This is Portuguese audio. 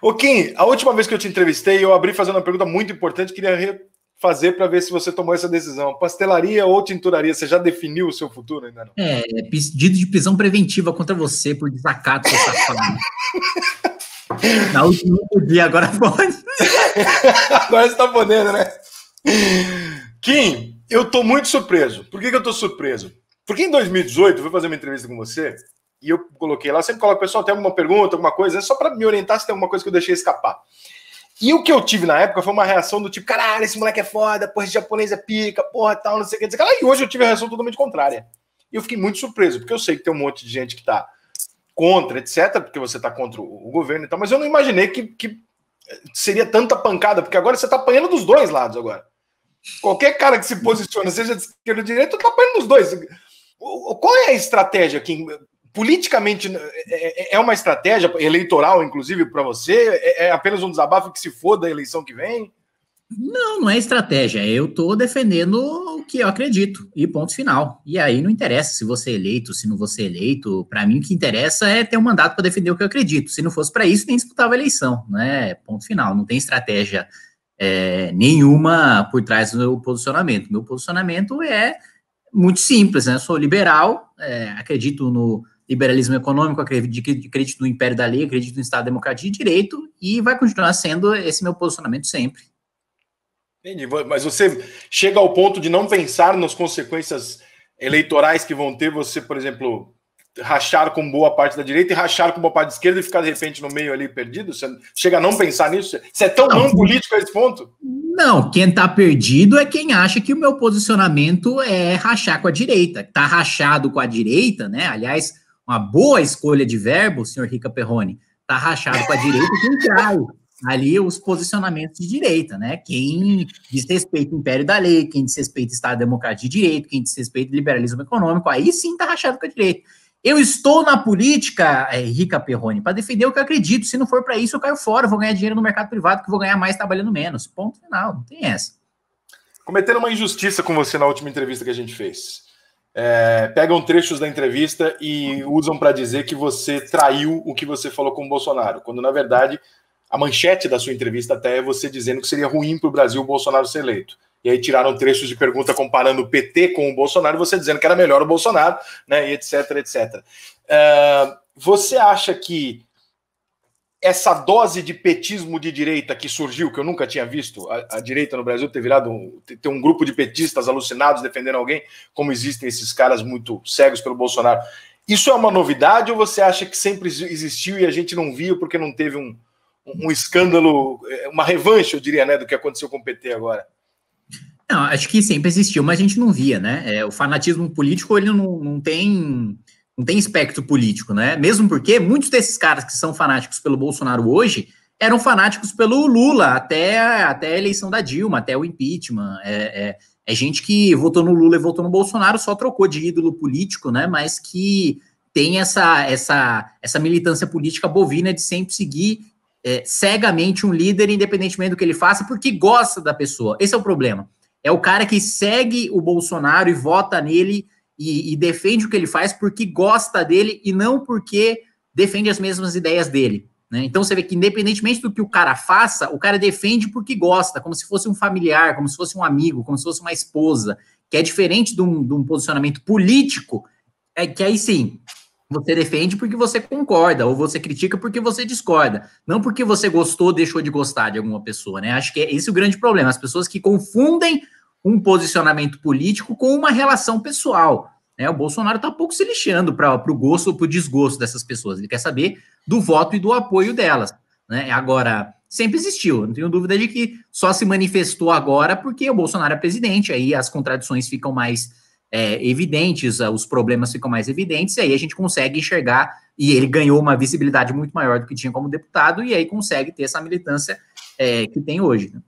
O Kim, a última vez que eu te entrevistei, eu abri fazendo uma pergunta muito importante, queria refazer para ver se você tomou essa decisão. Pastelaria ou tinturaria? Você já definiu o seu futuro ainda não? É, pedido de prisão preventiva contra você por desacato, está falando. Na última dia, agora pode. agora você tá podendo, né? Kim, eu tô muito surpreso. Por que, que eu tô surpreso? Porque em 2018, eu fui fazer uma entrevista com você, e eu coloquei lá, sempre coloco, pessoal, tem alguma pergunta, alguma coisa, é só para me orientar se tem alguma coisa que eu deixei escapar. E o que eu tive na época foi uma reação do tipo, caralho, esse moleque é foda, porra, esse japonês é pica, porra, tal, não sei o que, não E hoje eu tive a reação totalmente contrária. E eu fiquei muito surpreso, porque eu sei que tem um monte de gente que tá contra, etc., porque você tá contra o governo e tal, mas eu não imaginei que, que eh, seria tanta pancada, porque agora você tá apanhando dos dois lados agora. Qualquer cara que se posiciona, seja de esquerda ou de direita, tá apanhando dos dois. Qual é a estratégia que politicamente né, é, é, é, uma estratégia eleitoral, inclusive, para você? É, é, apenas um desabafo que se for da eleição que vem? Não, não é estratégia. Eu estou defendendo o que eu acredito e ponto final. E aí não interessa se você é eleito, se não você é eleito. Para mim, o que interessa é ter um mandato para defender o que eu acredito. Se não fosse para isso, nem disputava a eleição, né? Ponto final. Não tem estratégia é, nenhuma por trás do meu posicionamento. Meu posicionamento é muito simples, né? Eu sou liberal, é, acredito no liberalismo econômico, acredito no império da lei, acredito no Estado, democracia de direito, e vai continuar sendo esse meu posicionamento sempre. Entendi, mas você chega ao ponto de não pensar nas consequências eleitorais que vão ter você, por exemplo, rachar com boa parte da direita e rachar com boa parte da esquerda e ficar de repente no meio ali perdido? Você chega a não pensar nisso? Você é tão não, não político a esse ponto? Não, quem está perdido é quem acha que o meu posicionamento é rachar com a direita. Está rachado com a direita, né? Aliás, uma boa escolha de verbo, senhor Rica Perrone, tá rachado para a direita quem cai. Ali os posicionamentos de direita, né? Quem desrespeita o império da lei, quem desrespeita o Estado Democrático de Direito, quem desrespeita o liberalismo econômico, aí sim tá rachado com a direita. Eu estou na política, é, Rica Perrone, para defender o que eu acredito. Se não for para isso, eu caio fora, vou ganhar dinheiro no mercado privado, que vou ganhar mais trabalhando menos. Ponto final, não tem essa. Cometendo uma injustiça com você na última entrevista que a gente fez é, pegam trechos da entrevista e usam para dizer que você traiu o que você falou com o Bolsonaro, quando na verdade a manchete da sua entrevista até é você dizendo que seria ruim para o Brasil o Bolsonaro ser eleito. E aí tiraram trechos de pergunta comparando o PT com o Bolsonaro, você dizendo que era melhor o Bolsonaro, né, e etc, etc. Uh, você acha que essa dose de petismo de direita que surgiu, que eu nunca tinha visto, a, a direita no Brasil ter virado um, ter um grupo de petistas alucinados defendendo alguém, como existem esses caras muito cegos pelo Bolsonaro. Isso é uma novidade ou você acha que sempre existiu e a gente não viu porque não teve um, um escândalo, eh, uma revanche, eu diria, né, do que aconteceu com o PT agora? Não, acho que sempre existiu, mas a gente não via, né? É, o fanatismo político, ele não, não tem não tem espectro político, né? Mesmo porque muitos desses caras que são fanáticos pelo Bolsonaro hoje eram fanáticos pelo Lula até, até a eleição da Dilma, até o impeachment. É, é, é gente que votou no Lula e votou no Bolsonaro, só trocou de ídolo político, né? Mas que tem essa, essa, essa militância política bovina de sempre seguir é, cegamente um líder, independentemente do que ele faça, porque gosta da pessoa. Esse é o problema. É o cara que segue o Bolsonaro e vota nele e, e defende o que ele faz porque gosta dele e não porque defende as mesmas ideias dele. Né? Então você vê que, independentemente do que o cara faça, o cara defende porque gosta, como se fosse um familiar, como se fosse um amigo, como se fosse uma esposa, que é diferente de um, de um posicionamento político, é que aí sim. Você defende porque você concorda, ou você critica porque você discorda. Não porque você gostou, deixou de gostar de alguma pessoa, né? Acho que é esse o grande problema. As pessoas que confundem um posicionamento político com uma relação pessoal. Né? O Bolsonaro está pouco se lixando para o gosto ou para o desgosto dessas pessoas. Ele quer saber do voto e do apoio delas. Né? Agora, sempre existiu. Não tenho dúvida de que só se manifestou agora porque o Bolsonaro é presidente, aí as contradições ficam mais é, evidentes, ah, os problemas ficam mais evidentes, e aí a gente consegue enxergar, e ele ganhou uma visibilidade muito maior do que tinha como deputado, e aí consegue ter essa militância é, que tem hoje. Né?